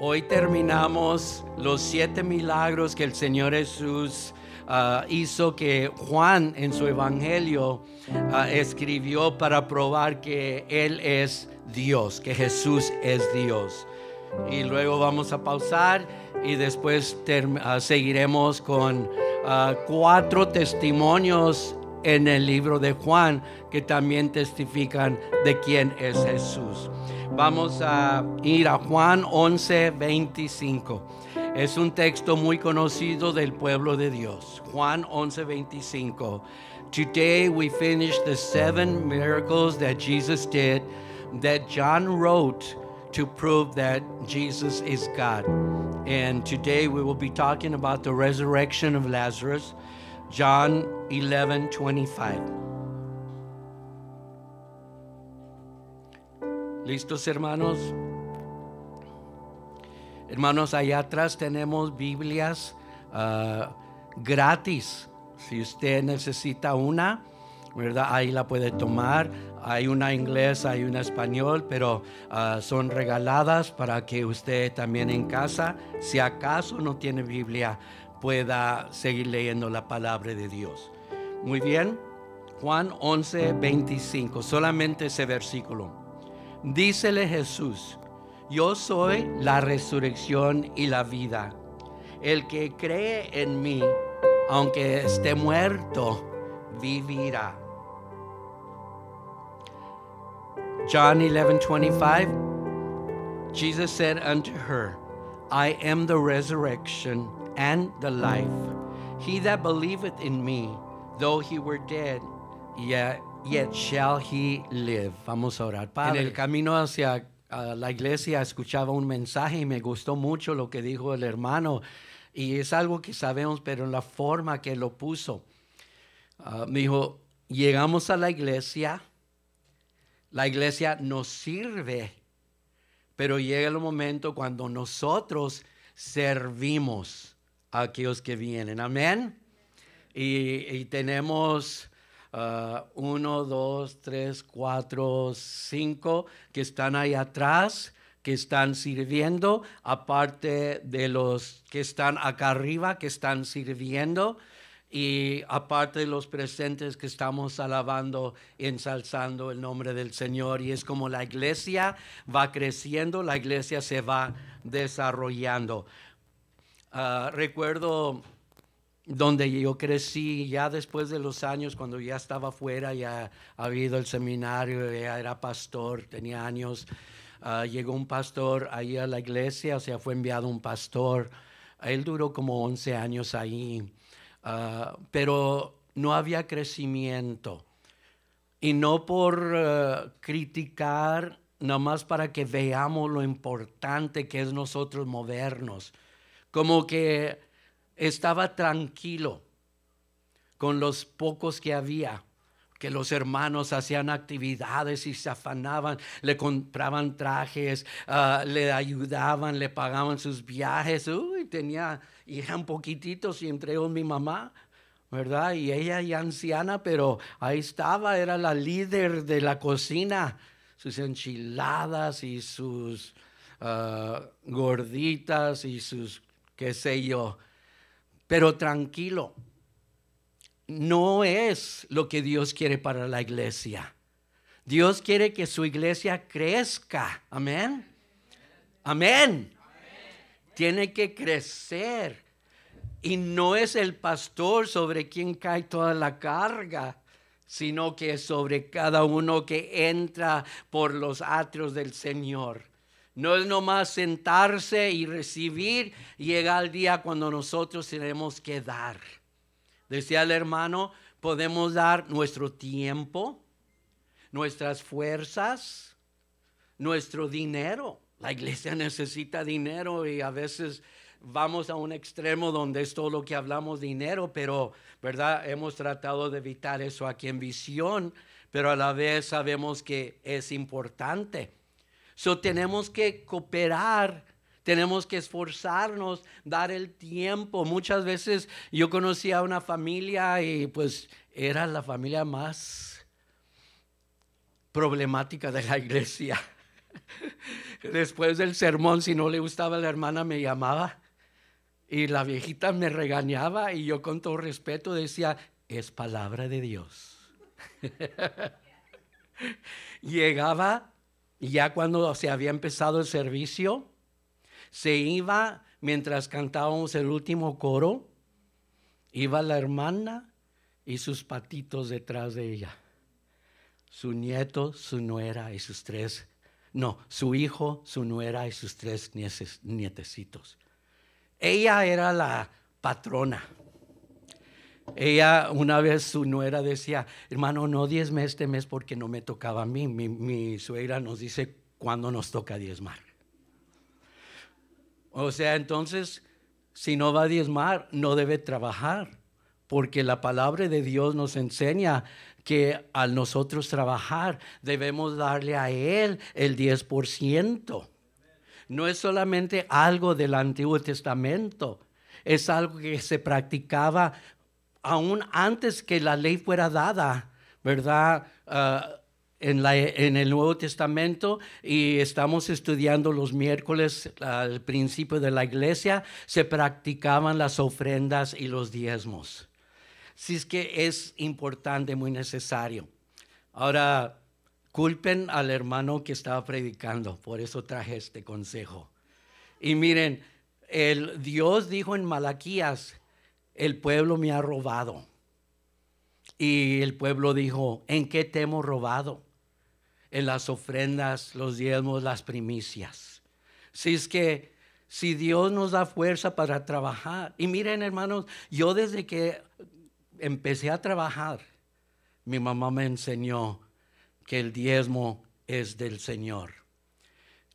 Hoy terminamos los siete milagros que el Señor Jesús ah, hizo que Juan en su evangelio ah, escribió para probar que Él es Dios, que Jesús es Dios. Y luego vamos a pausar y después ah, seguiremos con cuatro testimonios en el libro de Juan que también testifican de quién es Jesús. Vamos a ir a Juan 1125 Es un texto muy conocido del pueblo de Dios. Juan 1125 Today we finish the seven miracles that Jesus did, that John wrote to prove that Jesus is God. And today we will be talking about the resurrection of Lazarus. John 11 25. ¿Listos hermanos? Hermanos, allá atrás tenemos Biblias ah, gratis. Si usted necesita una, ¿verdad? Ahí la puede tomar. Hay una inglesa hay una español, pero ah, son regaladas para que usted también en casa, si acaso no tiene Biblia, pueda seguir leyendo la palabra de Dios. Muy bien, Juan 11, 25, solamente ese versículo. Dícele Jesús, yo soy la resurrección y la vida. El que cree en mí, aunque esté muerto, vivirá. John 11, 25, Jesus said unto her, I am the resurrection and the life. He that believeth in me, though he were dead, yet, yet shall he live. Vamos a orar. Padre. En el camino hacia la iglesia escuchaba un mensaje y me gustó mucho lo que dijo el hermano. Y es algo que sabemos, pero en la forma que lo puso. Ah, me dijo, llegamos a la iglesia, la iglesia nos sirve, pero llega el momento cuando nosotros servimos aquellos que vienen. Amén. Y, tenemos ah, uno, dos, tres, cuatro, cinco que están ahí atrás, que están sirviendo, aparte de los que están acá arriba, que están sirviendo y aparte de los presentes que estamos alabando y ensalzando el nombre del Señor. Y es como la iglesia va creciendo, la iglesia se va desarrollando. Ah, recuerdo donde yo crecí, ya después de los años, cuando ya estaba fuera, ya había ido al seminario, era pastor, tenía años, ah, llegó un pastor ahí a la iglesia, o sea, fue enviado un pastor. Él duró como 11 años ahí, ah, pero no había crecimiento. Y no por criticar, nada más para que veamos lo importante que es nosotros movernos como que estaba tranquilo con los pocos que había, que los hermanos hacían actividades y se afanaban, le compraban trajes, ah, le ayudaban, le pagaban sus viajes. Uy, tenía, hija un poquitito, y entre mi mamá, ¿verdad? Y ella ya anciana, pero ahí estaba, era la líder de la cocina, sus enchiladas y sus ah, gorditas y sus qué sé yo. Pero tranquilo, no es lo que Dios quiere para la iglesia. Dios quiere que su iglesia crezca. Amén. Amén. Tiene que crecer. Y no es el pastor sobre quien cae toda la carga, sino que es sobre cada uno que entra por los atrios del Señor. No es nomás sentarse y recibir, llega el día cuando nosotros tenemos que dar. Decía el hermano, podemos dar nuestro tiempo, nuestras fuerzas, nuestro dinero. La iglesia necesita dinero y a veces vamos a un extremo donde es todo lo que hablamos dinero, pero, ¿verdad? Hemos tratado de evitar eso aquí en visión, pero a la vez sabemos que es importante tenemos que cooperar tenemos que esforzarnos, dar el tiempo. Muchas veces yo conocía una familia y pues era la familia más problemática de la iglesia. Después del sermón, si no le gustaba la hermana, me llamaba y la viejita me regañaba y yo con todo respeto decía, es palabra de Dios. Llegaba y ya cuando se había empezado el servicio, se iba, mientras cantábamos el último coro, iba la hermana y sus patitos detrás de ella. Su nieto, su nuera y sus tres, no, su hijo, su nuera y sus tres nietecitos. Ella era la patrona. Ella una vez su nuera decía, hermano, no diezme este mes porque no me tocaba a mí. Mi, suegra nos dice cuándo nos toca diezmar. O sea, entonces, si no va a diezmar, no debe trabajar, porque la palabra de Dios nos enseña que al nosotros trabajar debemos darle a Él el 10%. No es solamente algo del Antiguo Testamento, es algo que se practicaba aún antes que la ley fuera dada, ¿verdad? Ah, en, el Nuevo Testamento y estamos estudiando los miércoles al principio de la iglesia, se practicaban las ofrendas y los diezmos. Si es que es importante, muy necesario. Ahora, culpen al hermano que estaba predicando, por eso traje este consejo. Y miren, el Dios dijo en Malaquías el pueblo me ha robado. Y el pueblo dijo, ¿en qué te hemos robado? En las ofrendas, los diezmos, las primicias. Si es que, si Dios nos da fuerza para trabajar. Y miren hermanos, yo desde que empecé a trabajar, mi mamá me enseñó que el diezmo es del Señor.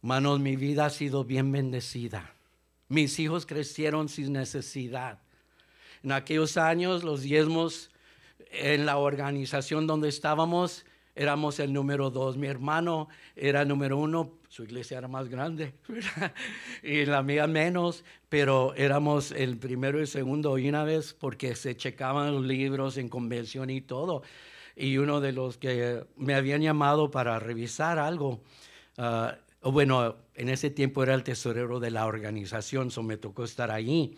Hermanos, mi vida ha sido bien bendecida. Mis hijos crecieron sin necesidad. En aquellos años los diezmos en la organización donde estábamos éramos el número dos. Mi hermano era el número uno, su iglesia era más grande, y la mía menos, pero éramos el primero y segundo y una vez porque se checaban los libros en convención y todo. Y uno de los que me habían llamado para revisar algo, ah, bueno, en ese tiempo era el tesorero de la organización, so me tocó estar allí.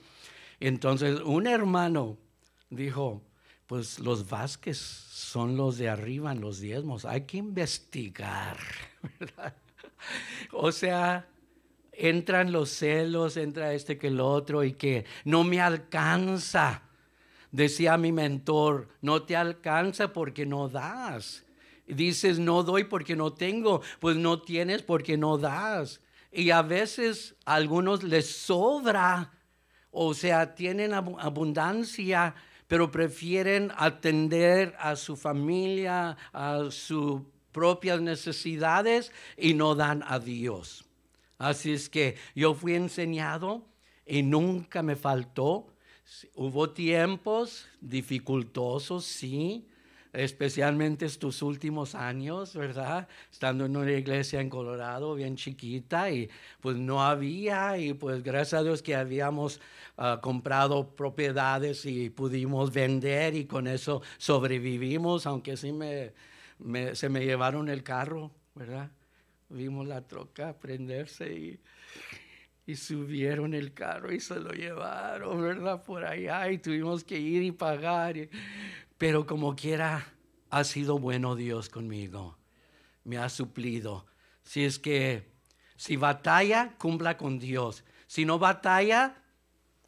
Entonces un hermano dijo, pues los vasques son los de arriba en los diezmos, hay que investigar. O sea, entran los celos, entra este que el otro y que no me alcanza. Decía mi mentor, no te alcanza porque no das. Dices, no doy porque no tengo, pues no tienes porque no das. Y a veces a algunos les sobra o sea, tienen abundancia, pero prefieren atender a su familia, a sus propias necesidades y no dan a Dios. Así es que yo fui enseñado y nunca me faltó. Hubo tiempos dificultosos, sí, especialmente estos últimos años, ¿verdad? Estando en una iglesia en Colorado bien chiquita y pues no había y pues gracias a Dios que habíamos ah, comprado propiedades y pudimos vender y con eso sobrevivimos, aunque sí me, se me llevaron el carro, ¿verdad? Vimos la troca prenderse y y subieron el carro y se lo llevaron, ¿verdad? Por allá y tuvimos que ir y pagar. Y pero como quiera, ha sido bueno Dios conmigo. Me ha suplido. Si es que, si batalla, cumpla con Dios. Si no batalla,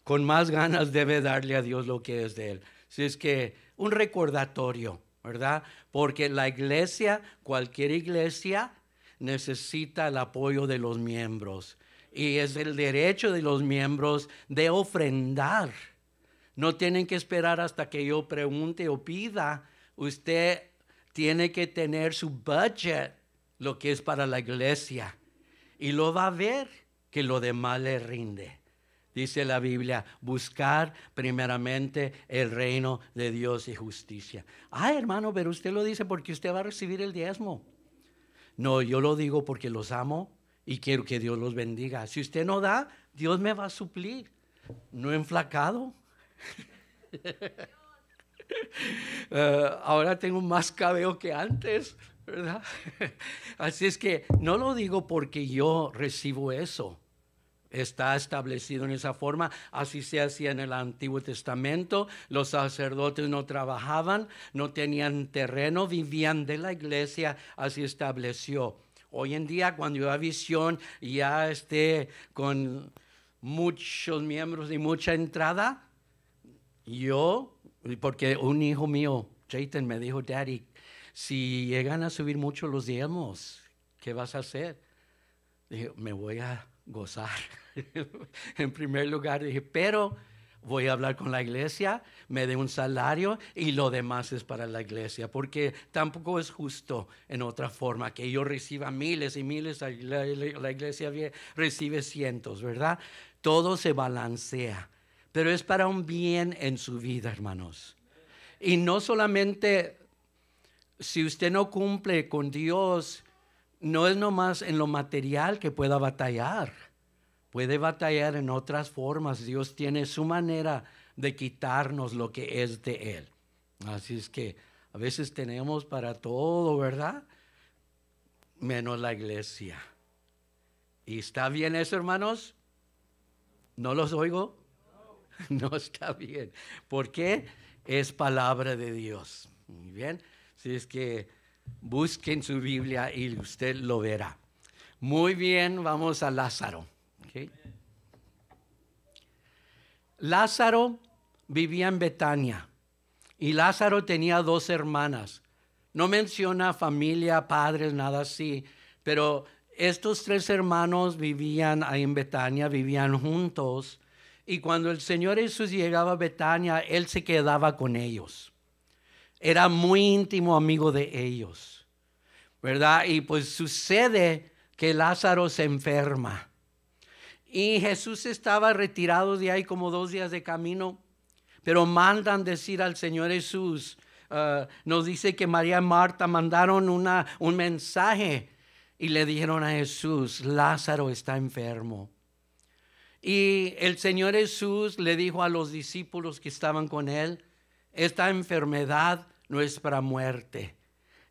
con más ganas debe darle a Dios lo que es de Él. Si es que, un recordatorio, ¿verdad? Porque la iglesia, cualquier iglesia, necesita el apoyo de los miembros. Y es el derecho de los miembros de ofrendar no tienen que esperar hasta que yo pregunte o pida. Usted tiene que tener su budget, lo que es para la iglesia. Y lo va a ver que lo demás le rinde. Dice la Biblia, buscar primeramente el reino de Dios y justicia. Ah, hermano, pero usted lo dice porque usted va a recibir el diezmo. No, yo lo digo porque los amo y quiero que Dios los bendiga. Si usted no da, Dios me va a suplir. No he enflacado. Eh, ahora tengo más cabello que antes, ¿verdad? Así es que no lo digo porque yo recibo eso. Está establecido en esa forma, así se hacía en el Antiguo Testamento. Los sacerdotes no trabajaban, no tenían terreno, vivían de la iglesia, así estableció. Hoy en día, cuando yo a visión ya esté con muchos miembros y mucha entrada, yo, porque un hijo mío, Jayton, me dijo, Daddy, si llegan a subir mucho los diezmos, ¿qué vas a hacer? Dije, me voy a gozar. en primer lugar, dije, pero voy a hablar con la iglesia, me dé un salario y lo demás es para la iglesia, porque tampoco es justo en otra forma que yo reciba miles y miles, la iglesia recibe cientos, ¿verdad? Todo se balancea pero es para un bien en su vida, hermanos. Y no solamente si usted no cumple con Dios, no es nomás en lo material que pueda batallar. Puede batallar en otras formas. Dios tiene su manera de quitarnos lo que es de Él. Así es que a veces tenemos para todo, ¿verdad? Menos la iglesia. ¿Y está bien eso, hermanos? ¿No los oigo? No está bien. ¿Por qué? Es palabra de Dios. Muy bien. Si es que busquen su Biblia y usted lo verá. Muy bien, vamos a Lázaro. Lázaro vivía en Betania y Lázaro tenía dos hermanas. No menciona familia, padres, nada así, pero estos tres hermanos vivían ahí en Betania, vivían juntos y cuando el Señor Jesús llegaba a Betania, Él se quedaba con ellos. Era muy íntimo amigo de ellos, ¿verdad? Y pues sucede que Lázaro se enferma. Y Jesús estaba retirado de ahí como dos días de camino, pero mandan decir al Señor Jesús, eh, nos dice que María y Marta mandaron una, un mensaje y le dijeron a Jesús, Lázaro está enfermo. Y el Señor Jesús le dijo a los discípulos que estaban con él, esta enfermedad no es para muerte,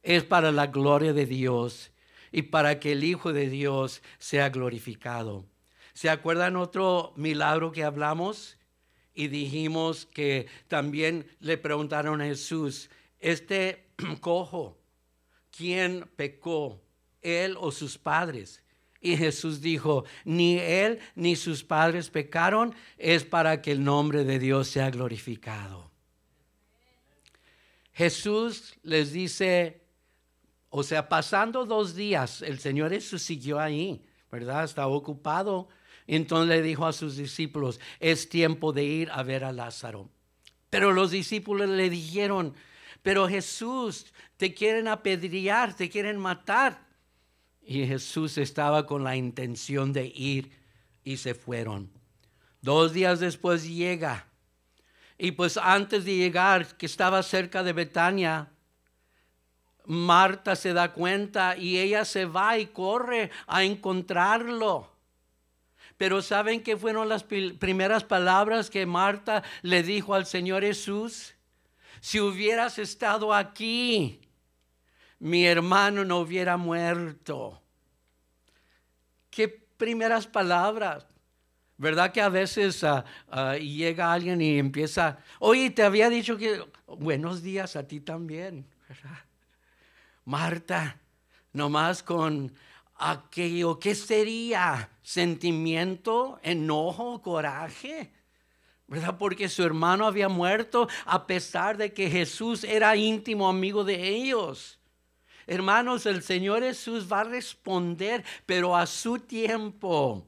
es para la gloria de Dios y para que el Hijo de Dios sea glorificado. ¿Se acuerdan otro milagro que hablamos? Y dijimos que también le preguntaron a Jesús, este cojo, ¿quién pecó? ¿Él o sus padres? Y Jesús dijo, ni él ni sus padres pecaron, es para que el nombre de Dios sea glorificado. Jesús les dice, o sea, pasando dos días, el Señor Jesús siguió ahí, ¿verdad? Estaba ocupado. Entonces le dijo a sus discípulos, es tiempo de ir a ver a Lázaro. Pero los discípulos le dijeron, pero Jesús, te quieren apedrear, te quieren matar y Jesús estaba con la intención de ir y se fueron. Dos días después llega. Y pues antes de llegar, que estaba cerca de Betania, Marta se da cuenta y ella se va y corre a encontrarlo. Pero ¿saben qué fueron las primeras palabras que Marta le dijo al Señor Jesús? Si hubieras estado aquí, mi hermano no hubiera muerto. Qué primeras palabras. ¿Verdad que a veces ah, ah, llega alguien y empieza, oye, te había dicho que, buenos días a ti también, Marta, nomás con aquello, ¿qué sería? ¿Sentimiento, enojo, coraje? ¿Verdad? Porque su hermano había muerto a pesar de que Jesús era íntimo amigo de ellos. Hermanos, el Señor Jesús va a responder, pero a su tiempo.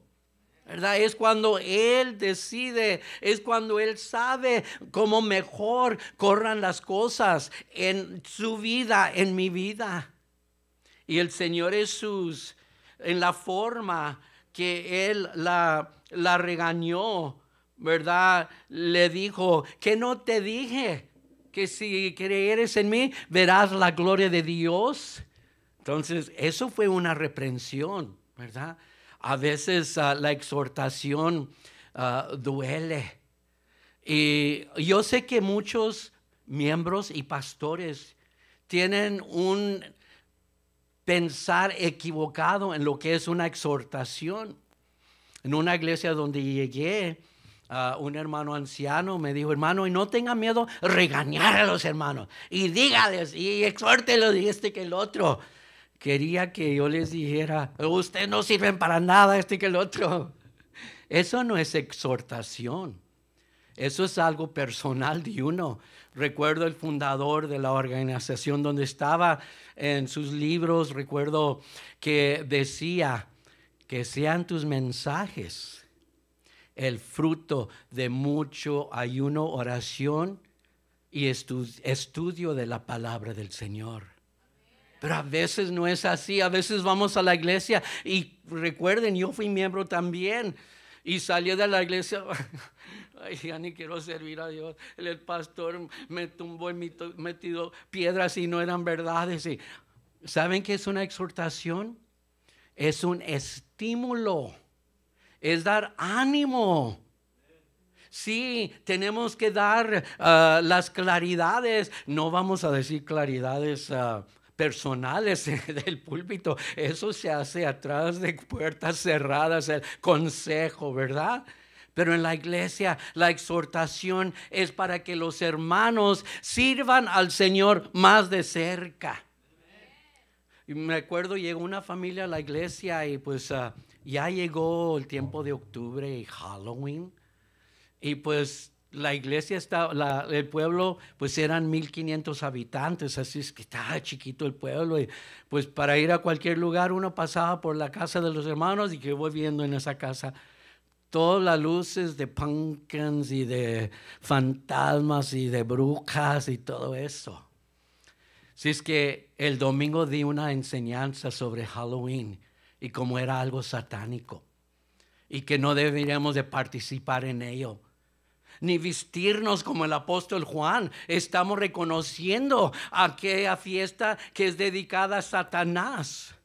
¿verdad? Es cuando Él decide, es cuando Él sabe cómo mejor corran las cosas en su vida, en mi vida. Y el Señor Jesús, en la forma que Él la, la regañó, ¿verdad? Le dijo, que no te dije que si creeres en mí, verás la gloria de Dios. Entonces, eso fue una reprensión, ¿verdad? A veces ah, la exhortación ah, duele. Y yo sé que muchos miembros y pastores tienen un pensar equivocado en lo que es una exhortación. En una iglesia donde llegué, Ah, un hermano anciano me dijo, hermano, y no tenga miedo regañar a los hermanos y dígales y exhortelos y este que el otro. Quería que yo les dijera, ustedes no sirven para nada, este que el otro. Eso no es exhortación. Eso es algo personal de uno. Recuerdo el fundador de la organización donde estaba en sus libros, recuerdo que decía que sean tus mensajes el fruto de mucho ayuno, oración y estudio de la palabra del Señor. Pero a veces no es así, a veces vamos a la iglesia y recuerden, yo fui miembro también y salí de la iglesia. Ay, ya ni quiero servir a Dios. El pastor me tumbó y me metido piedras y no eran verdades. ¿Saben qué es una exhortación? Es un estímulo es dar ánimo. Sí, tenemos que dar ah, las claridades. No vamos a decir claridades ah, personales del púlpito. Eso se hace atrás de puertas cerradas, el consejo, ¿verdad? Pero en la iglesia la exhortación es para que los hermanos sirvan al Señor más de cerca. Y me acuerdo, llegó una familia a la iglesia y pues... Ah, ya llegó el tiempo oh. de octubre y Halloween, y pues la iglesia estaba, el pueblo, pues eran 1500 habitantes, así es que estaba chiquito el pueblo, y pues para ir a cualquier lugar uno pasaba por la casa de los hermanos y que voy viendo en esa casa todas las luces de pumpkins y de fantasmas y de brujas y todo eso. si es que el domingo di una enseñanza sobre Halloween y como era algo satánico y que no deberíamos de participar en ello. Ni vestirnos como el apóstol Juan. Estamos reconociendo aquella fiesta que es dedicada a Satanás.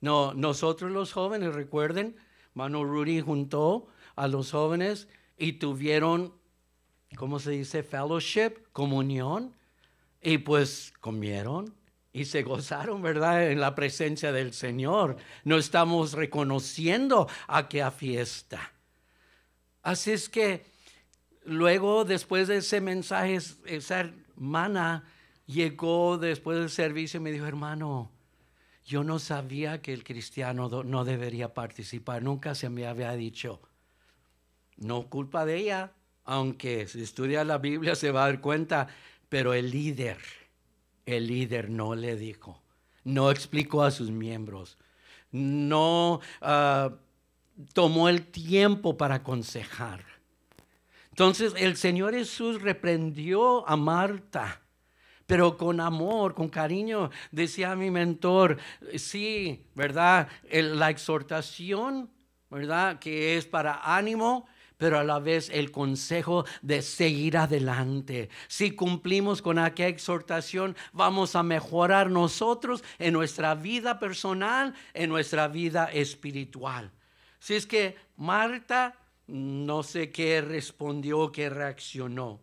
No, nosotros los jóvenes, recuerden, Mano Rudy juntó a los jóvenes y tuvieron, ¿cómo se dice? Fellowship, comunión. Y pues comieron y se gozaron, ¿verdad? En la presencia del Señor. No estamos reconociendo a aquella fiesta. Así es que luego, después de ese mensaje, esa hermana llegó después del servicio y me dijo, hermano, yo no sabía que el cristiano no debería participar. Nunca se me había dicho. No culpa de ella, aunque si estudia la Biblia se va a dar cuenta, pero el líder el líder no le dijo, no explicó a sus miembros, no ah, tomó el tiempo para aconsejar. Entonces el Señor Jesús reprendió a Marta, pero con amor, con cariño, decía mi mentor, sí, ¿verdad? la exhortación, ¿verdad? Que es para ánimo, pero a la vez el consejo de seguir adelante. Si cumplimos con aquella exhortación, vamos a mejorar nosotros en nuestra vida personal, en nuestra vida espiritual. Si es que Marta, no sé qué respondió, qué reaccionó,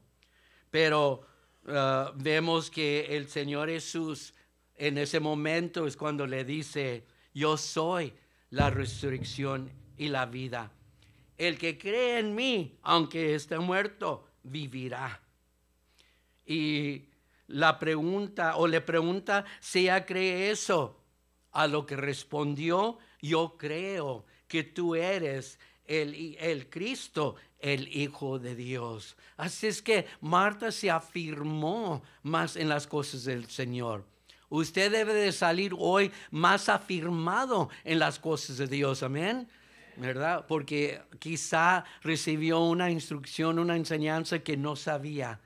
pero ah, vemos que el Señor Jesús en ese momento es cuando le dice, yo soy la resurrección y la vida el que cree en mí, aunque esté muerto, vivirá. Y la pregunta o le pregunta si ella cree eso, a lo que respondió, yo creo que tú eres el, el Cristo, el Hijo de Dios. Así es que Marta se afirmó más en las cosas del Señor. Usted debe de salir hoy más afirmado en las cosas de Dios. Amén. ¿verdad? Porque quizá recibió una instrucción, una enseñanza que no sabía,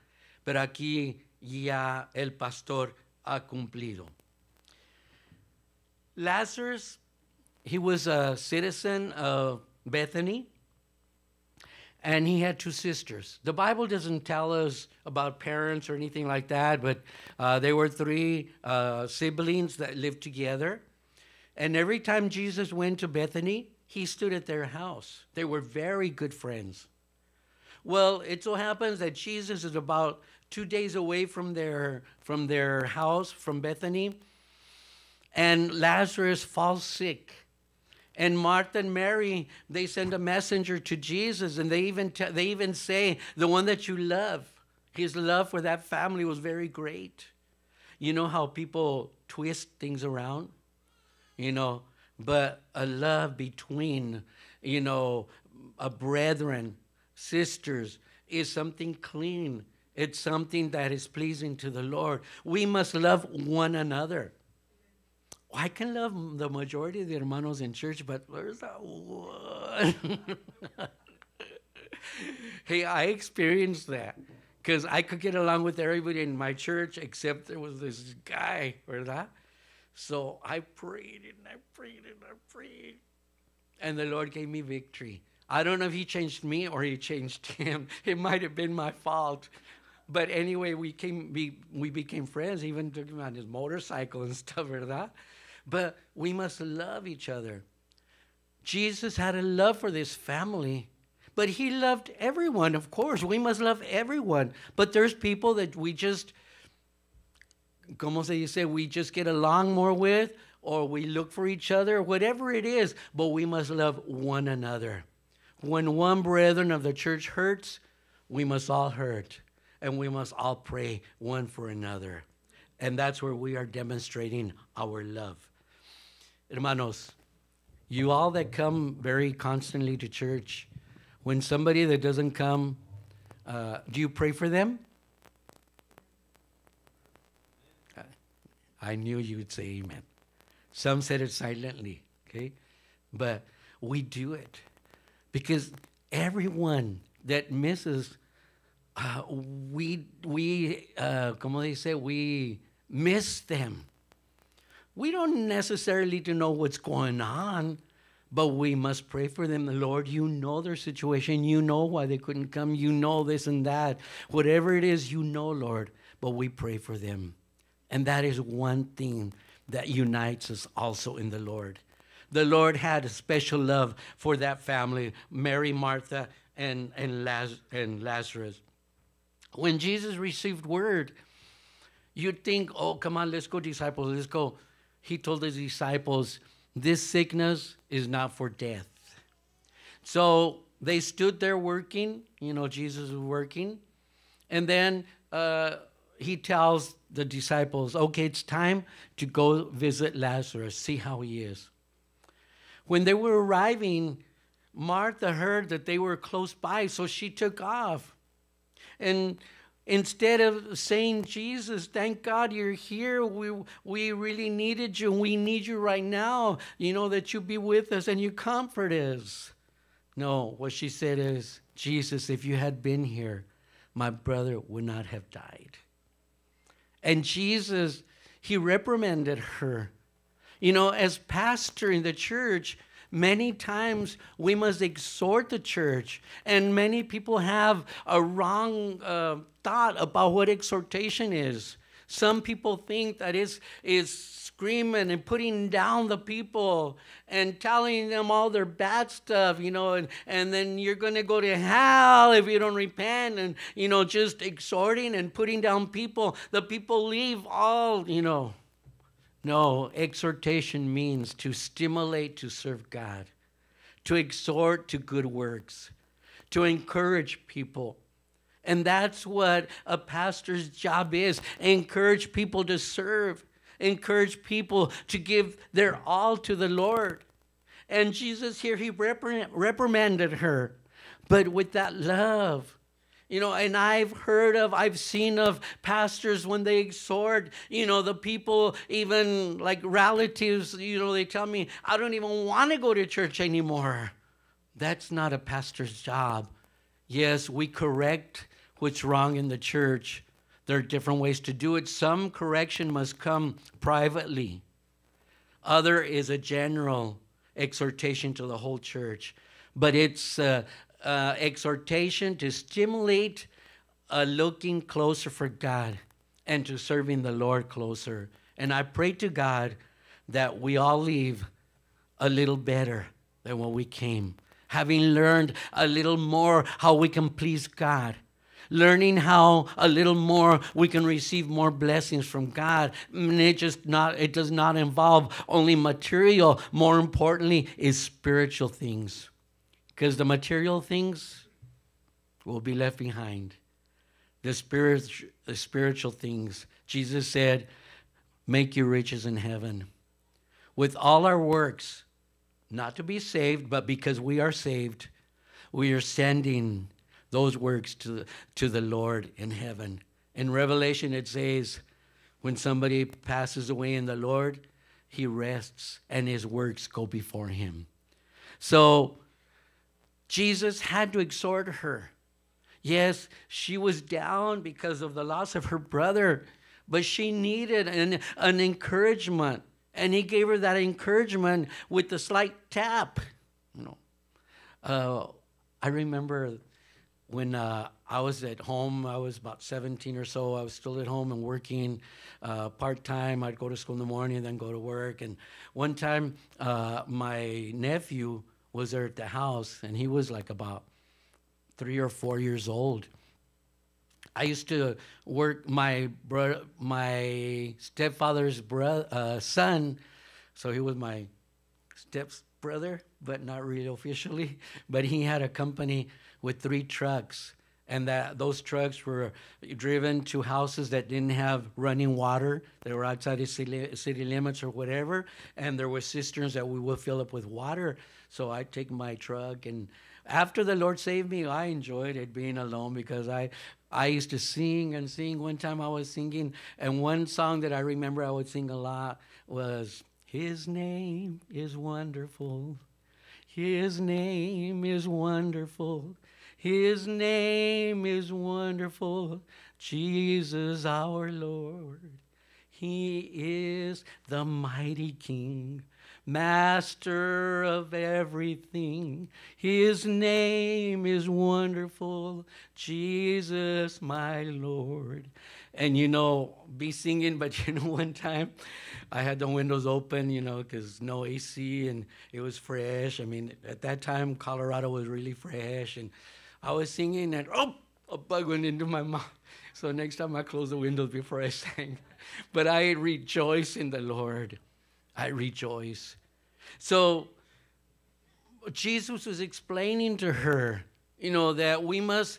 pero aquí ya el pastor ha cumplido. Lazarus, he was a citizen of Bethany, and he had two sisters. The Bible doesn't tell us about parents or anything like that, but uh, there were three uh, siblings that lived together. And every time Jesus went to Bethany, he stood at their house. They were very good friends. Well, it so happens that Jesus is about two days away from their, from their house, from Bethany, and Lazarus falls sick. And Martha and Mary, they send a messenger to Jesus, and they even, they even say, The one that you love, his love for that family was very great. You know how people twist things around? You know, but a love between, you know, a brethren, sisters, is something clean. It's something that is pleasing to the Lord. We must love one another. I can love the majority of the hermanos in church, but where's that one? hey, I experienced that because I could get along with everybody in my church except there was this guy, that so I prayed and I prayed and I prayed. And the Lord gave me victory. I don't know if He changed me or He changed him. It might have been my fault. But anyway, we, came, we, we became friends, even took him on his motorcycle and stuff like that. But we must love each other. Jesus had a love for this family, but he loved everyone, of course. We must love everyone. But there's people that we just, ¿cómo se dice? We just get along more with, or we look for each other, whatever it is, but we must love one another. When one brethren of the church hurts, we must all hurt, and we must all pray one for another. And that's where we are demonstrating our love. Hermanos, you all that come very constantly to church, when somebody that doesn't come, uh, do you pray for them? I knew you'd say amen. Some said it silently, okay? But we do it because everyone that misses, uh, we, we uh, como they say, we miss them. We don't necessarily to know what's going on, but we must pray for them. The Lord, you know their situation. You know why they couldn't come. You know this and that. Whatever it is, you know, Lord, but we pray for them. And that is one thing that unites us also in the Lord. The Lord had a special love for that family, Mary, Martha, and, and, Laz- and Lazarus. When Jesus received word, you'd think, oh, come on, let's go, disciples, let's go. He told his disciples, this sickness is not for death. So they stood there working, you know, Jesus was working. And then uh, he tells the disciples, okay, it's time to go visit Lazarus, see how he is. When they were arriving, Martha heard that they were close by, so she took off. And instead of saying, Jesus, thank God you're here. We, we really needed you. We need you right now. You know that you be with us and you comfort us. No, what she said is, Jesus, if you had been here, my brother would not have died. And Jesus, he reprimanded her. You know, as pastor in the church, many times we must exhort the church, and many people have a wrong uh, thought about what exhortation is. Some people think that it's, it's screaming and putting down the people and telling them all their bad stuff, you know, and, and then you're going to go to hell if you don't repent and, you know, just exhorting and putting down people. The people leave all, you know. No, exhortation means to stimulate to serve God, to exhort to good works, to encourage people. And that's what a pastor's job is encourage people to serve encourage people to give their all to the Lord. And Jesus here, he reprimanded her, but with that love. You know, and I've heard of, I've seen of pastors when they exhort, you know, the people, even like relatives, you know, they tell me, I don't even want to go to church anymore. That's not a pastor's job. Yes, we correct what's wrong in the church, there are different ways to do it. Some correction must come privately. Other is a general exhortation to the whole church. But it's uh, uh, exhortation to stimulate looking closer for God and to serving the Lord closer. And I pray to God that we all leave a little better than when we came, having learned a little more how we can please God learning how a little more we can receive more blessings from God. And mm, it just not it does not involve only material. More importantly, is spiritual things. Because the material things will be left behind. The spirit the spiritual things. Jesus said, make your riches in heaven. With all our works, not to be saved, but because we are saved, we are sending those works to, to the Lord in heaven. In Revelation, it says, when somebody passes away in the Lord, he rests and his works go before him. So Jesus had to exhort her. Yes, she was down because of the loss of her brother, but she needed an, an encouragement. And he gave her that encouragement with the slight tap. You know, uh, I remember when uh, I was at home, I was about 17 or so. I was still at home and working uh, part time. I'd go to school in the morning and then go to work. And one time, uh, my nephew was there at the house, and he was like about three or four years old. I used to work my bro- my stepfather's bro- uh, son, so he was my stepbrother, but not really officially. But he had a company with three trucks. And that those trucks were driven to houses that didn't have running water. They were outside the city, limits or whatever. And there were cisterns that we would fill up with water. So I take my truck and after the Lord saved me, I enjoyed it being alone because I I used to sing and sing. One time I was singing, and one song that I remember I would sing a lot was His name is wonderful. His name is wonderful. His name is wonderful, Jesus our Lord. He is the mighty King, master of everything. His name is wonderful, Jesus my Lord. And you know, be singing, but you know, one time I had the windows open, you know, because no AC and it was fresh. I mean, at that time, Colorado was really fresh. And I was singing and oh, a bug went into my mouth. So next time I close the windows before I sang. But I rejoice in the Lord. I rejoice. So Jesus was explaining to her, you know, that we must,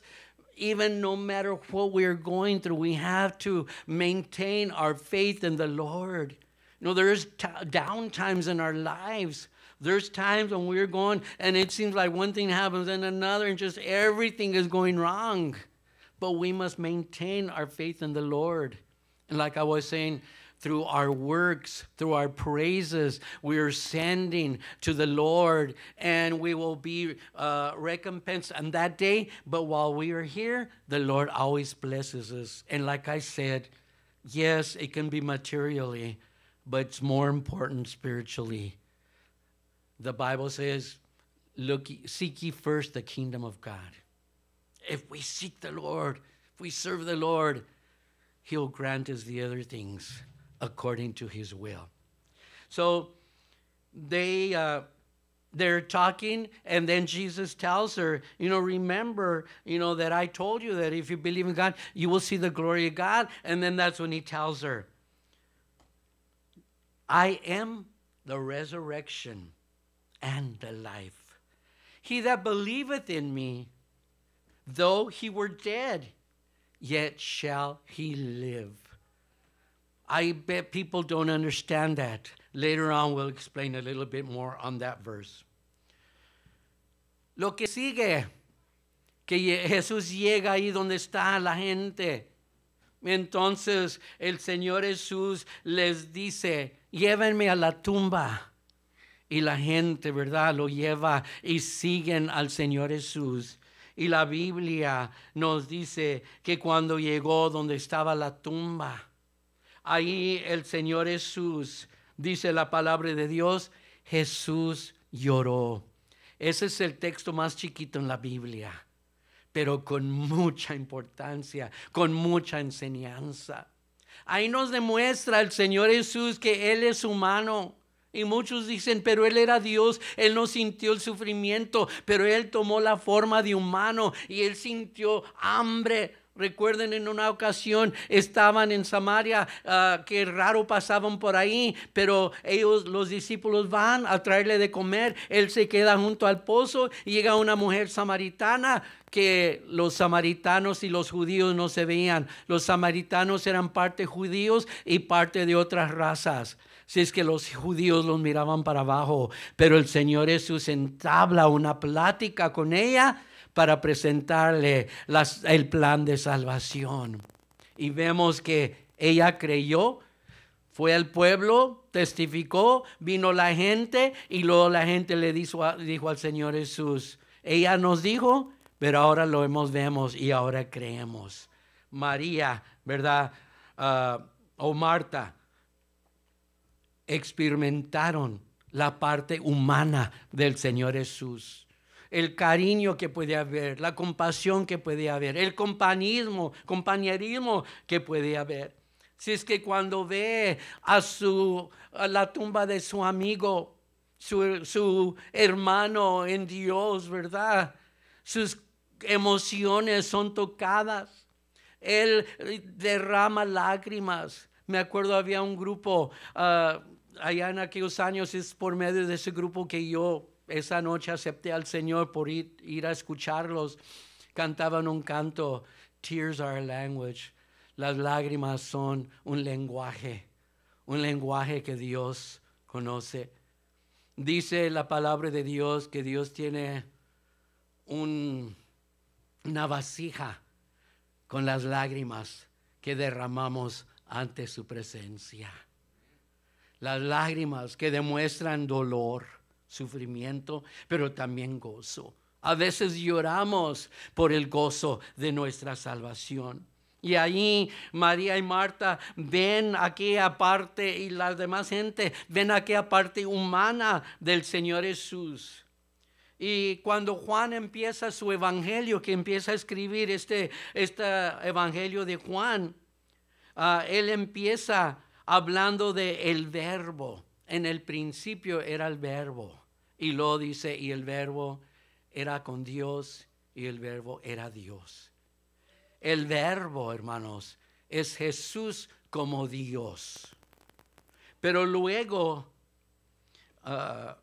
even no matter what we're going through, we have to maintain our faith in the Lord. You know, there's t- down times in our lives there's times when we're going and it seems like one thing happens and another, and just everything is going wrong. But we must maintain our faith in the Lord. And like I was saying, through our works, through our praises, we are sending to the Lord, and we will be uh, recompensed on that day. But while we are here, the Lord always blesses us. And like I said, yes, it can be materially, but it's more important spiritually. The Bible says, Look, seek ye first the kingdom of God. If we seek the Lord, if we serve the Lord, He'll grant us the other things according to His will. So they uh, they're talking, and then Jesus tells her, you know, remember, you know, that I told you that if you believe in God, you will see the glory of God. And then that's when He tells her, I am the resurrection and the life. He that believeth in me, though he were dead, yet shall he live. I bet people don't understand that. Later on, we'll explain a little bit more on that verse. Lo que sigue, que Jesús llega ahí donde está la gente. Entonces el Señor Jesús les dice, llévenme a la tumba. y la gente, ¿verdad? Lo lleva y siguen al Señor Jesús. Y la Biblia nos dice que cuando llegó donde estaba la tumba, ahí el Señor Jesús, dice la palabra de Dios, Jesús lloró. Ese es el texto más chiquito en la Biblia, pero con mucha importancia, con mucha enseñanza. Ahí nos demuestra el Señor Jesús que Él es humano y muchos dicen, pero Él era Dios, Él no sintió el sufrimiento, pero Él tomó la forma de humano y Él sintió hambre. Recuerden en una ocasión estaban en Samaria, ah, que raro pasaban por ahí, pero ellos, los discípulos, van a traerle de comer. Él se queda junto al pozo y llega una mujer samaritana que los samaritanos y los judíos no se veían. Los samaritanos eran parte judíos y parte de otras razas. Si es que los judíos los miraban para abajo, pero el Señor Jesús entabla una plática con ella para presentarle el plan de salvación. Y vemos que ella creyó, fue al pueblo, testificó, vino la gente y luego la gente le dijo, al Señor Jesús, ella nos dijo, pero ahora lo hemos vemos y ahora creemos. María, ¿verdad? Ah, o Marta, experimentaron la parte humana del Señor Jesús. El cariño que puede haber, la compasión que puede haber, el compañismo, compañerismo que puede haber. Si es que cuando ve a, su, la tumba de su amigo, su, hermano en Dios, ¿verdad? Sus emociones son tocadas. Él eh, derrama lágrimas. Me acuerdo había un grupo ah, allá en aquellos años es por medio de ese grupo que yo esa noche acepté al Señor por ir, a escucharlos. Cantaban un canto, Tears are a language. Las lágrimas son un lenguaje, un lenguaje que Dios conoce. Dice la palabra de Dios que Dios tiene una vasija con las lágrimas que derramamos ante su presencia las lágrimas que demuestran dolor, sufrimiento, pero también gozo. A veces lloramos por el gozo de nuestra salvación. Y ahí María y Marta ven aquella parte y las demás gente ven aquella parte humana del Señor Jesús. Y cuando Juan empieza su evangelio, que empieza a escribir este, este evangelio de Juan, ah, él empieza hablando de el verbo. En el principio era el verbo. Y lo dice, y el verbo era con Dios y el verbo era Dios. El verbo, hermanos, es Jesús como Dios. Pero luego ah,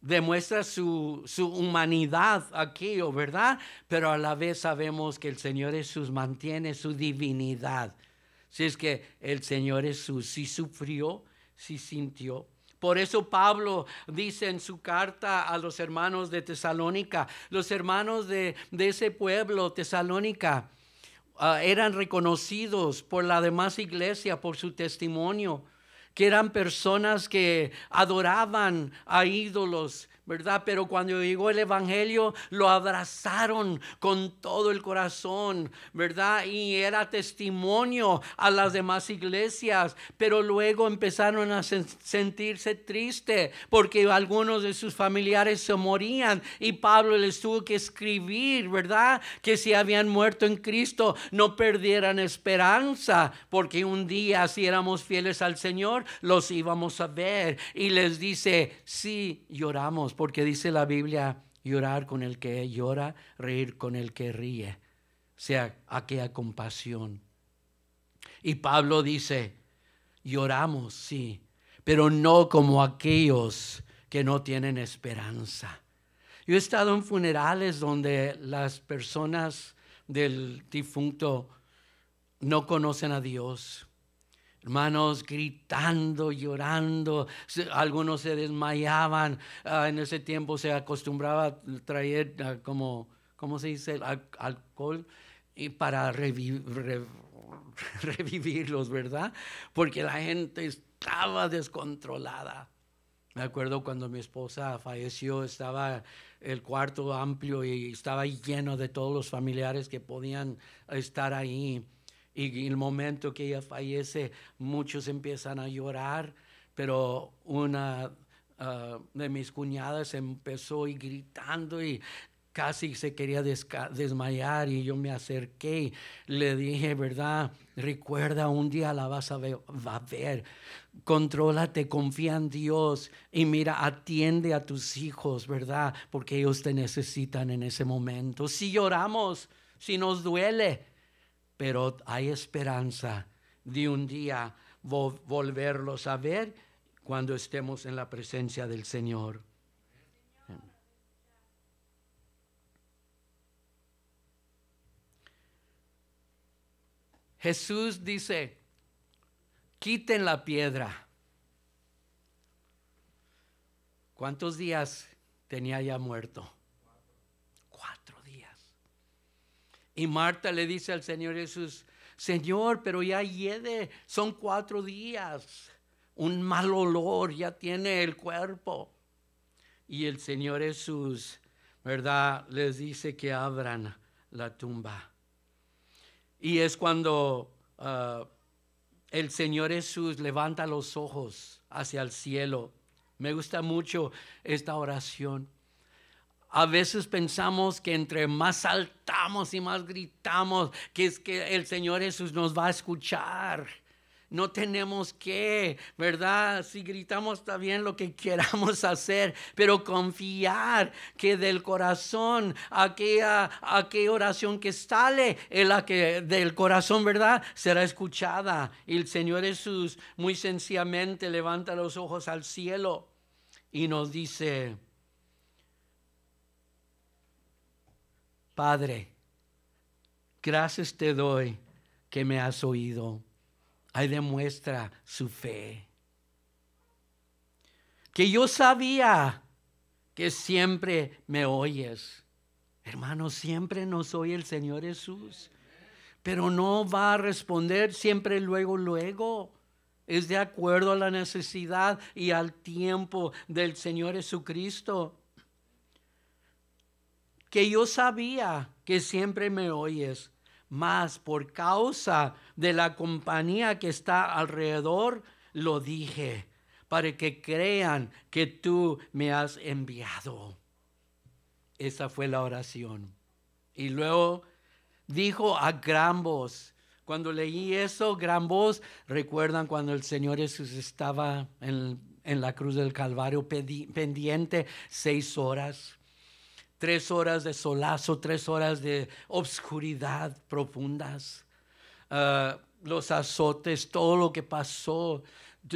demuestra su, su, humanidad aquí, ¿verdad? Pero a la vez sabemos que el Señor Jesús mantiene su divinidad si es que el Señor Jesús sí sufrió, sí sintió. Por eso Pablo dice en su carta a los hermanos de Tesalónica, los hermanos de, ese pueblo, Tesalónica, ah, eran reconocidos por la demás iglesia, por su testimonio, que eran personas que adoraban a ídolos, ¿verdad? Pero cuando llegó el Evangelio, lo abrazaron con todo el corazón, ¿verdad? Y era testimonio a las demás iglesias, pero luego empezaron a sentirse triste porque algunos de sus familiares se morían y Pablo les tuvo que escribir, ¿verdad? Que si habían muerto en Cristo, no perdieran esperanza, porque un día si éramos fieles al Señor, los íbamos a ver. Y les dice, sí, lloramos porque dice la Biblia, llorar con el que llora, reír con el que ríe. O sea, aquella compasión. Y Pablo dice, lloramos, sí, pero no como aquellos que no tienen esperanza. Yo he estado en funerales donde las personas del difunto no conocen a Dios hermanos, gritando, llorando, algunos se desmayaban, ah, en ese tiempo se acostumbraba a traer ah, como, ¿cómo se dice?, alcohol y para revivirlos, ¿verdad? Porque la gente estaba descontrolada. Me acuerdo cuando mi esposa falleció, estaba el cuarto amplio y estaba lleno de todos los familiares que podían estar ahí y en el momento que ella fallece, muchos empiezan a llorar, pero una ah, de mis cuñadas empezó y gritando y casi se quería desmayar y yo me acerqué, le dije, ¿verdad? Recuerda, un día la vas a ver, va a ver. Contrólate, confía en Dios y mira, atiende a tus hijos, ¿verdad? Porque ellos te necesitan en ese momento. Si lloramos, si nos duele, pero hay esperanza de un día volverlos a ver cuando estemos en la presencia del Señor. Jesús dice, quiten la piedra. ¿Cuántos días tenía ya muerto? Y Marta le dice al Señor Jesús, Señor, pero ya hiede, son cuatro días, un mal olor ya tiene el cuerpo. Y el Señor Jesús, ¿verdad? Les dice que abran la tumba. Y es cuando ah, el Señor Jesús levanta los ojos hacia el cielo. Me gusta mucho esta oración a veces pensamos que entre más saltamos y más gritamos, que es que el Señor Jesús nos va a escuchar. No tenemos que, ¿verdad? Si gritamos está bien lo que queramos hacer, pero confiar que del corazón, aquella, oración que sale, la que del corazón, ¿verdad? Será escuchada. Y el Señor Jesús muy sencillamente levanta los ojos al cielo y nos dice, Padre, gracias te doy que me has oído. Ahí demuestra su fe. Que yo sabía que siempre me oyes. Hermano, siempre nos oye el Señor Jesús. Pero no va a responder siempre luego, luego. Es de acuerdo a la necesidad y al tiempo del Señor Jesucristo que yo sabía que siempre me oyes, mas por causa de la compañía que está alrededor, lo dije, para que crean que tú me has enviado. Esa fue la oración. Y luego dijo a gran voz, cuando leí eso, gran voz, recuerdan cuando el Señor Jesús estaba en, en la cruz del Calvario pendiente seis horas tres horas de solazo, tres horas de obscuridad profundas, ah, los azotes, todo lo que pasó.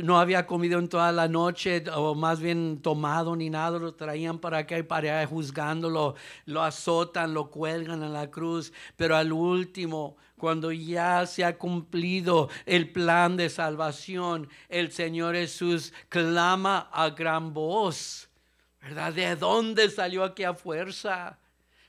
No había comido en toda la noche, o más bien tomado ni nada, lo traían para acá y para allá juzgándolo, lo azotan, lo cuelgan en la cruz, pero al último, cuando ya se ha cumplido el plan de salvación, el Señor Jesús clama a gran voz ¿Verdad? ¿De dónde salió aquella fuerza?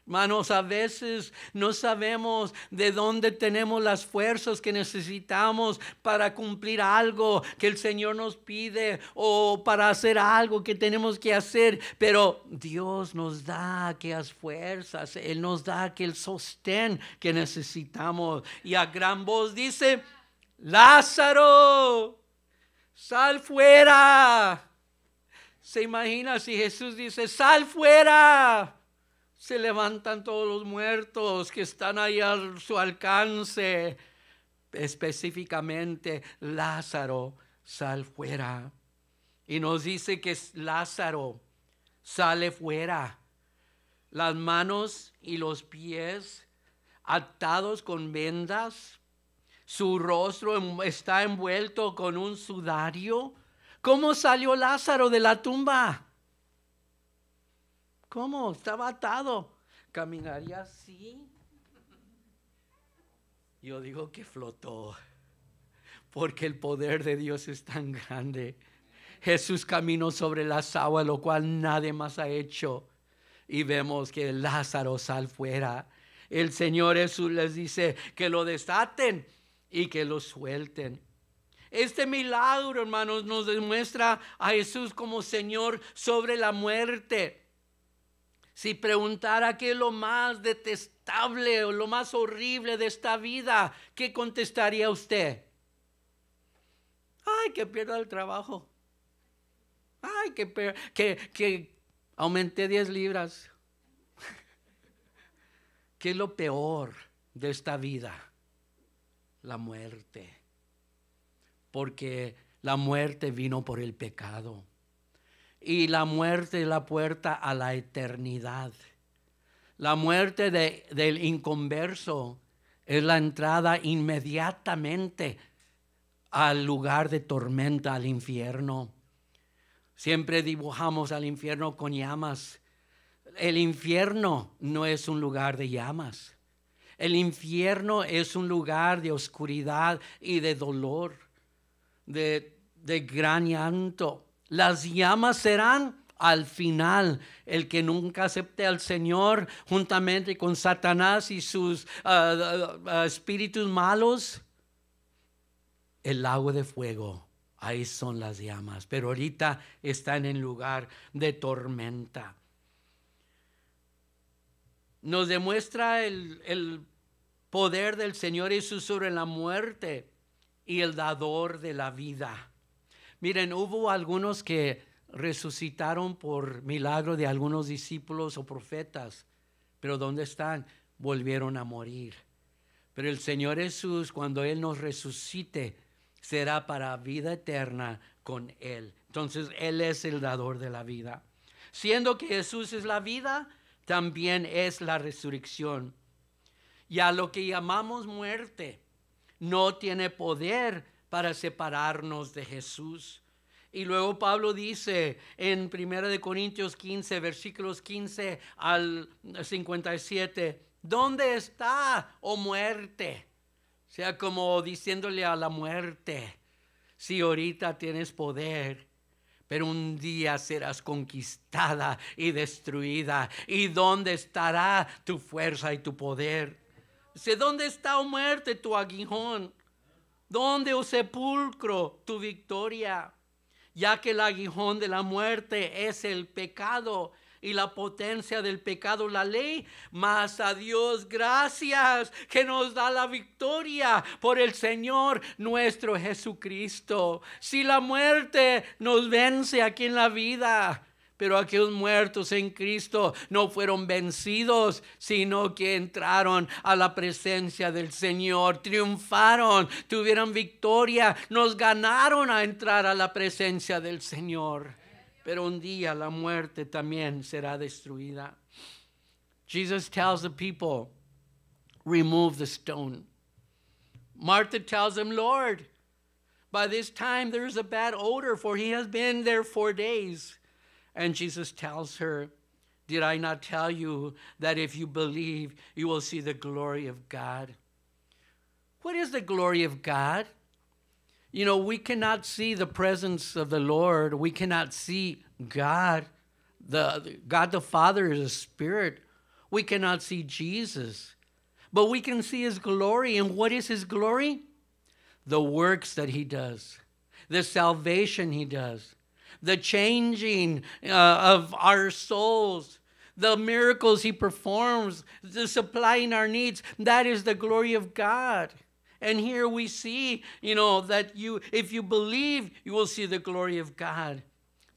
Hermanos, a veces no sabemos de dónde tenemos las fuerzas que necesitamos para cumplir algo que el Señor nos pide o para hacer algo que tenemos que hacer, pero Dios nos da aquellas fuerzas, Él nos da aquel sostén que necesitamos. Y a gran voz dice, Lázaro, sal fuera. ¿Se imagina si Jesús dice, sal fuera? Se levantan todos los muertos que están ahí a su alcance. Específicamente, Lázaro, sal fuera. Y nos dice que Lázaro sale fuera. Las manos y los pies atados con vendas. Su rostro está envuelto con un sudario ¿Cómo salió Lázaro de la tumba? ¿Cómo? Estaba atado. ¿Caminaría así? Yo digo que flotó, porque el poder de Dios es tan grande. Jesús caminó sobre las aguas, lo cual nadie más ha hecho. Y vemos que Lázaro sal fuera. El Señor Jesús les dice que lo desaten y que lo suelten. Este milagro, hermanos, nos demuestra a Jesús como Señor sobre la muerte. Si preguntara qué es lo más detestable o lo más horrible de esta vida, ¿qué contestaría usted? Ay, que pierda el trabajo. Ay, que, que, que aumenté 10 libras. ¿Qué es lo peor de esta vida? La muerte porque la muerte vino por el pecado. Y la muerte es la puerta a la eternidad. La muerte del inconverso es la entrada inmediatamente al lugar de tormenta, al infierno. Siempre dibujamos al infierno con llamas. El infierno no es un lugar de llamas. El infierno es un lugar de oscuridad y de dolor de, de gran llanto. Las llamas serán al final. El que nunca acepte al Señor juntamente con Satanás y sus ah, ah, ah, espíritus malos, el lago de fuego. Ahí son las llamas, pero ahorita están en lugar de tormenta. Nos demuestra el, el poder del Señor Jesús sobre la muerte y el dador de la vida. Miren, hubo algunos que resucitaron por milagro de algunos discípulos o profetas, pero ¿dónde están? Volvieron a morir. Pero el Señor Jesús, cuando Él nos resucite, será para vida eterna con Él. Entonces, Él es el dador de la vida. Siendo que Jesús es la vida, también es la resurrección. Y a lo que llamamos muerte, no tiene poder para separarnos de Jesús. Y luego Pablo dice en 1 Corintios 15, versículos 15 al 57, ¿dónde está, oh muerte? O sea, como diciéndole a la muerte, si ahorita tienes poder, pero un día serás conquistada y destruida. ¿Y dónde estará tu fuerza y tu poder? Dice, ¿dónde está, oh muerte, tu aguijón? ¿Dónde, o sepulcro, tu victoria? Ya que el aguijón de la muerte es el pecado y la potencia del pecado, la ley. Mas a Dios gracias que nos da la victoria por el Señor nuestro Jesucristo. Si la muerte nos vence aquí en la vida, pero aquellos muertos en Cristo no fueron vencidos, sino que entraron a la presencia del Señor, triunfaron, tuvieron victoria, nos ganaron a entrar a la presencia del Señor. Pero un día la muerte también será destruida. Jesus tells the people, remove the stone. Martha tells him, Lord, by this time there is a bad odor, for he has been there four days. And Jesus tells her, Did I not tell you that if you believe, you will see the glory of God? What is the glory of God? You know, we cannot see the presence of the Lord. We cannot see God. The, God the Father is a spirit. We cannot see Jesus, but we can see his glory. And what is his glory? The works that he does, the salvation he does, the changing uh, of our souls, the miracles he performs, the supplying our needs. That is the glory of God. And here we see, you know, that you, if you believe, you will see the glory of God.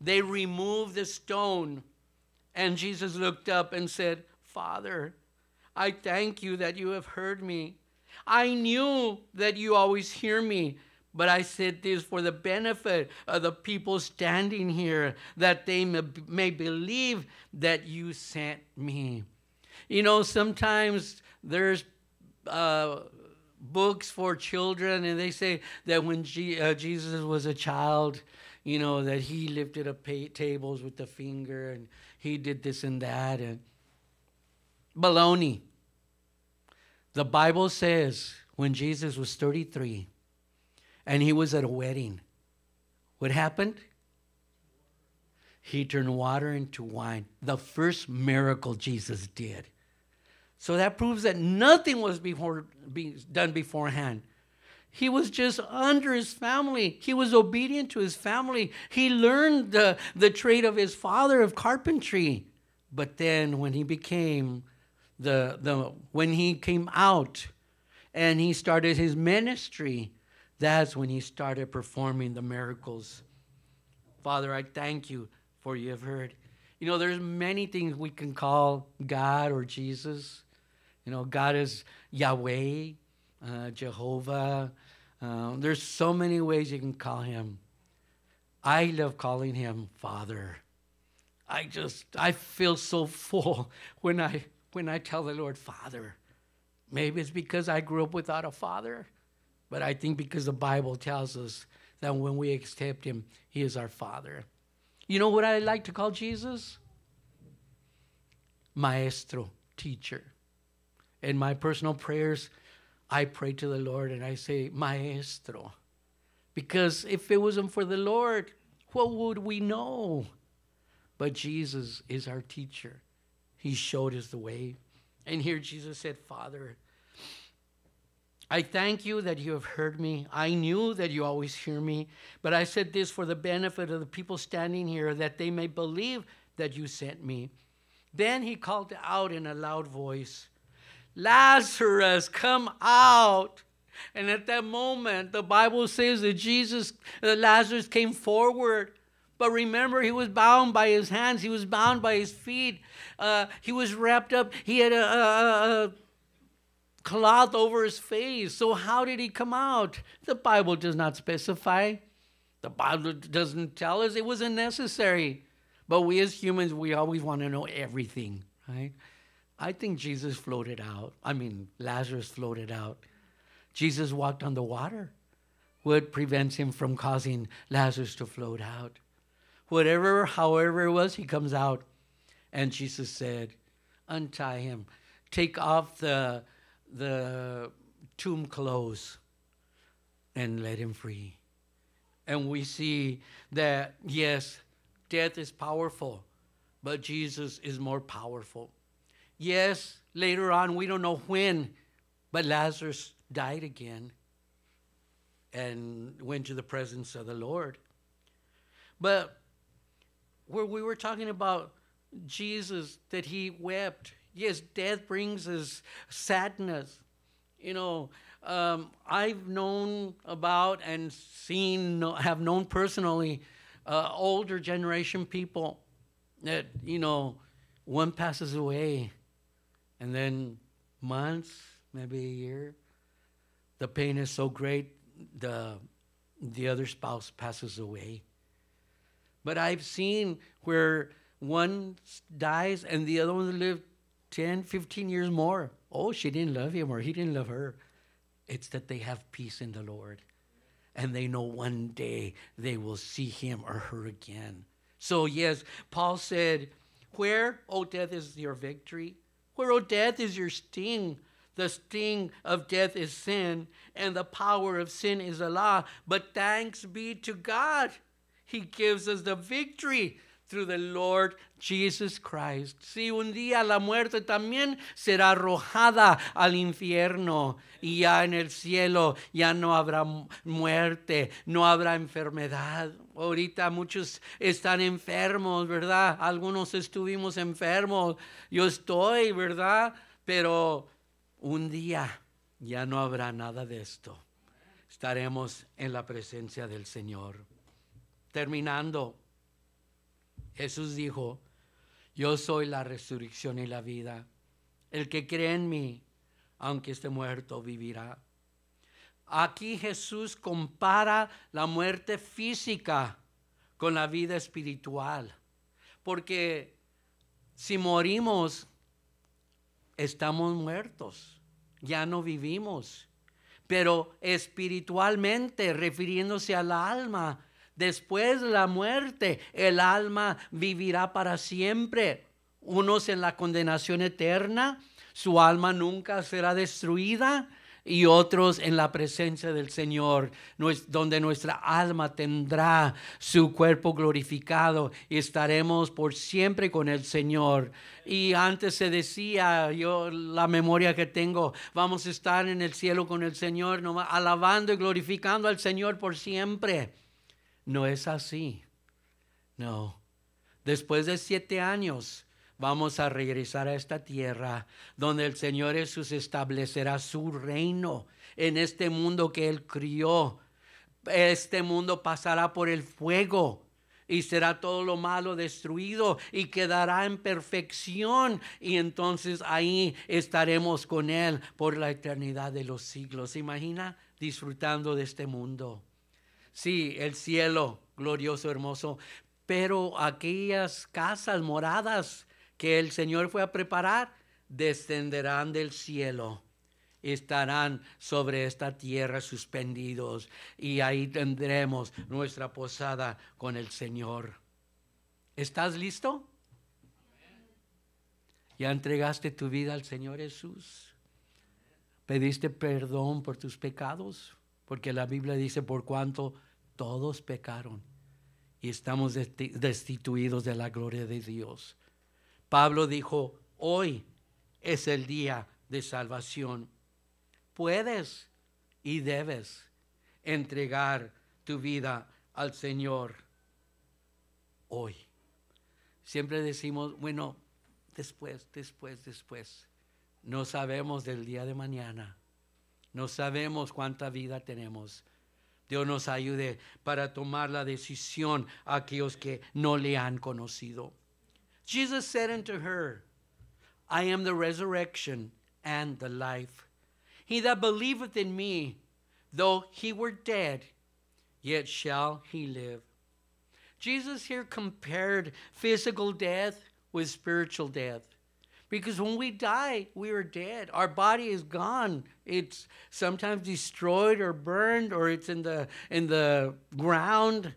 They removed the stone, and Jesus looked up and said, Father, I thank you that you have heard me. I knew that you always hear me, but I said this for the benefit of the people standing here, that they may believe that you sent me. You know, sometimes there's uh, books for children, and they say that when G- uh, Jesus was a child, you know, that he lifted up tables with the finger and he did this and that. And baloney. The Bible says when Jesus was 33, and he was at a wedding. What happened? He turned water into wine, the first miracle Jesus did. So that proves that nothing was before, being done beforehand. He was just under his family. He was obedient to his family. He learned the, the trade of his father of carpentry. But then when he became the, the when he came out and he started his ministry, that's when he started performing the miracles. Father, I thank you for you have heard. You know, there's many things we can call God or Jesus. You know, God is Yahweh, uh, Jehovah. Um, there's so many ways you can call him. I love calling him Father. I just I feel so full when I when I tell the Lord Father. Maybe it's because I grew up without a father. But I think because the Bible tells us that when we accept Him, He is our Father. You know what I like to call Jesus? Maestro, teacher. In my personal prayers, I pray to the Lord and I say, Maestro. Because if it wasn't for the Lord, what would we know? But Jesus is our teacher. He showed us the way. And here Jesus said, Father, I thank you that you have heard me. I knew that you always hear me, but I said this for the benefit of the people standing here, that they may believe that you sent me. Then he called out in a loud voice, Lazarus, come out. And at that moment, the Bible says that Jesus, uh, Lazarus came forward. But remember, he was bound by his hands, he was bound by his feet, uh, he was wrapped up, he had a, a, a cloth over his face. So, how did he come out? The Bible does not specify. The Bible doesn't tell us it wasn't necessary. But we as humans, we always want to know everything, right? I think Jesus floated out. I mean, Lazarus floated out. Jesus walked on the water. What prevents him from causing Lazarus to float out? Whatever, however it was, he comes out. And Jesus said, Untie him. Take off the the tomb closed and let him free. And we see that, yes, death is powerful, but Jesus is more powerful. Yes, later on, we don't know when, but Lazarus died again and went to the presence of the Lord. But where we were talking about Jesus, that he wept, Yes, death brings us sadness. You know, um, I've known about and seen, have known personally, uh, older generation people that, you know, one passes away and then months, maybe a year, the pain is so great, the, the other spouse passes away. But I've seen where one dies and the other one lived 10, 15 years more. Oh, she didn't love him or he didn't love her. It's that they have peace in the Lord and they know one day they will see him or her again. So, yes, Paul said, Where, O oh, death, is your victory? Where, O oh, death, is your sting? The sting of death is sin, and the power of sin is a law. But thanks be to God, He gives us the victory through the Lord Jesus Christ. Si sí, un día la muerte también será arrojada al infierno y ya en el cielo ya no habrá muerte, no habrá enfermedad. Ahorita muchos están enfermos, ¿verdad? Algunos estuvimos enfermos. Yo estoy, ¿verdad? Pero un día ya no habrá nada de esto. Estaremos en la presencia del Señor. Terminando Jesús dijo, yo soy la resurrección y la vida. El que cree en mí, aunque esté muerto, vivirá. Aquí Jesús compara la muerte física con la vida espiritual, porque si morimos, estamos muertos, ya no vivimos. Pero espiritualmente, refiriéndose al alma, Después de la muerte, el alma vivirá para siempre. Unos en la condenación eterna, su alma nunca será destruida, y otros en la presencia del Señor, donde nuestra alma tendrá su cuerpo glorificado y estaremos por siempre con el Señor. Y antes se decía, yo la memoria que tengo, vamos a estar en el cielo con el Señor, alabando y glorificando al Señor por siempre. No es así. No. Después de siete años vamos a regresar a esta tierra donde el Señor Jesús establecerá su reino en este mundo que Él crió. Este mundo pasará por el fuego y será todo lo malo destruido y quedará en perfección y entonces ahí estaremos con Él por la eternidad de los siglos. imagina disfrutando de este mundo? Sí, el cielo, glorioso, hermoso. Pero aquellas casas, moradas que el Señor fue a preparar, descenderán del cielo estarán sobre esta tierra suspendidos y ahí tendremos nuestra posada con el Señor. ¿Estás listo? ¿Ya entregaste tu vida al Señor Jesús? ¿Pediste perdón por tus pecados? Porque la Biblia dice, por cuanto todos pecaron y estamos destituidos de la gloria de Dios. Pablo dijo, hoy es el día de salvación. Puedes y debes entregar tu vida al Señor hoy. Siempre decimos, bueno, después, después, después. No sabemos del día de mañana. No sabemos cuánta vida tenemos. Dios nos ayude para tomar la decisión a aquellos que no le han conocido. Jesus said unto her, I am the resurrection and the life. He that believeth in me, though he were dead, yet shall he live. Jesus here compared physical death with spiritual death. Because when we die, we are dead. Our body is gone. It's sometimes destroyed or burned or it's in the, in the ground.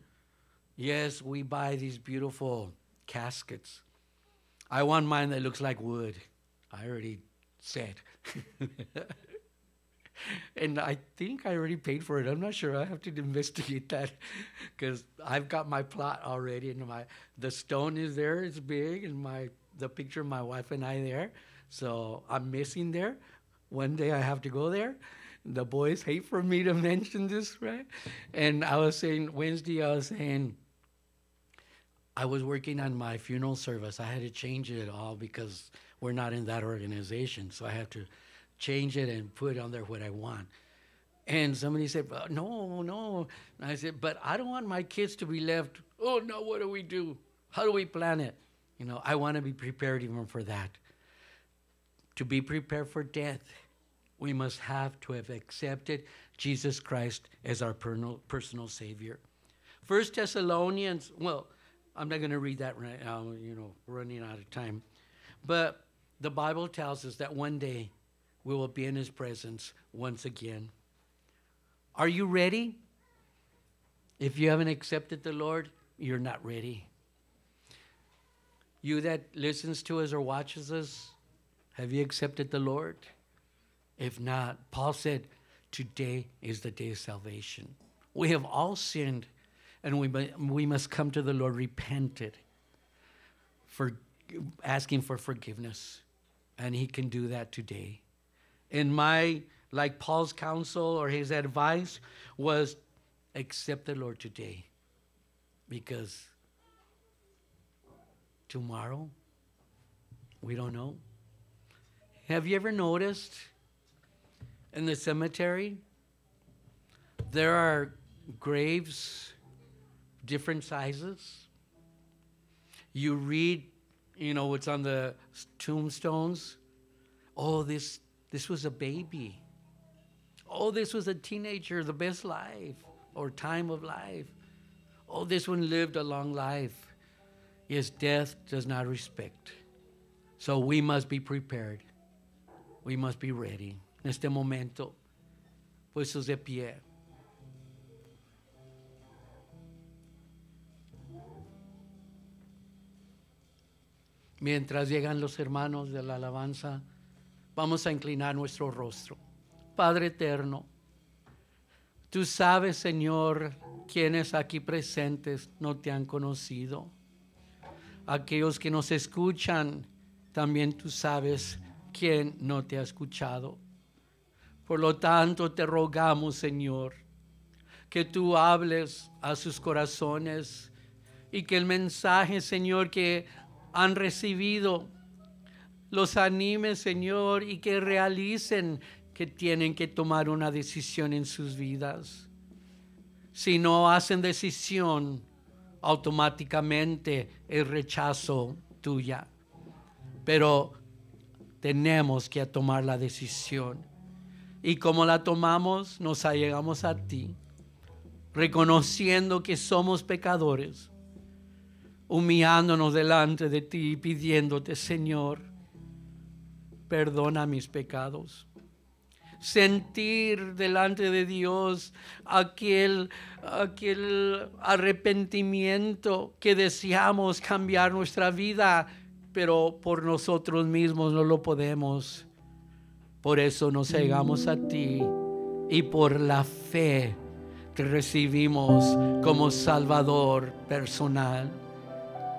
Yes, we buy these beautiful caskets. I want mine that looks like wood. I already said. and I think I already paid for it. I'm not sure. I have to investigate that because I've got my plot already, and my the stone is there. It's big, and my the picture of my wife and I there. So I'm missing there. One day I have to go there. The boys hate for me to mention this, right? And I was saying Wednesday, I was saying I was working on my funeral service. I had to change it all because we're not in that organization. So I have to change it and put on there what I want. And somebody said, no, no. And I said, but I don't want my kids to be left. Oh, no, what do we do? How do we plan it? You know, I want to be prepared even for that. To be prepared for death, we must have to have accepted Jesus Christ as our personal Savior. First Thessalonians, well, I'm not going to read that right now, uh, you know, running out of time. But the Bible tells us that one day we will be in His presence once again. Are you ready? If you haven't accepted the Lord, you're not ready. You that listens to us or watches us, have you accepted the Lord? If not, Paul said, Today is the day of salvation. We have all sinned and we, we must come to the Lord repented, for, asking for forgiveness. And He can do that today. In my, like Paul's counsel or his advice was accept the Lord today because tomorrow. We don't know. Have you ever noticed in the cemetery there are graves different sizes? You read, you know, what's on the tombstones. Oh, this this was a baby. Oh, this was a teenager, the best life or time of life. Oh, this one lived a long life. is death does not respect. So we must be prepared. We must be ready. En este momento, puestos de pie. Mientras llegan los hermanos de la alabanza, vamos a inclinar nuestro rostro. Padre eterno, tú sabes, Señor, quienes aquí presentes no te han conocido aquellos que nos escuchan, también tú sabes quién no te ha escuchado. Por lo tanto, te rogamos, Señor, que tú hables a sus corazones y que el mensaje, Señor, que han recibido, los anime, Señor, y que realicen que tienen que tomar una decisión en sus vidas. Si no hacen decisión, automáticamente el rechazo tuya. Pero tenemos que tomar la decisión. Y como la tomamos, nos allegamos a ti, reconociendo que somos pecadores, humillándonos delante de ti y pidiéndote, Señor, perdona mis pecados sentir delante de Dios aquel, aquel arrepentimiento que deseamos cambiar nuestra vida, pero por nosotros mismos no lo podemos. Por eso nos llegamos a ti y por la fe te recibimos como Salvador personal.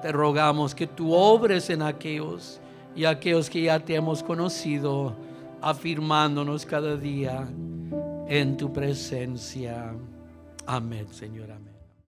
Te rogamos que tú obres en aquellos y aquellos que ya te hemos conocido afirmándonos cada día en tu presencia. Amén, Señor. Amén.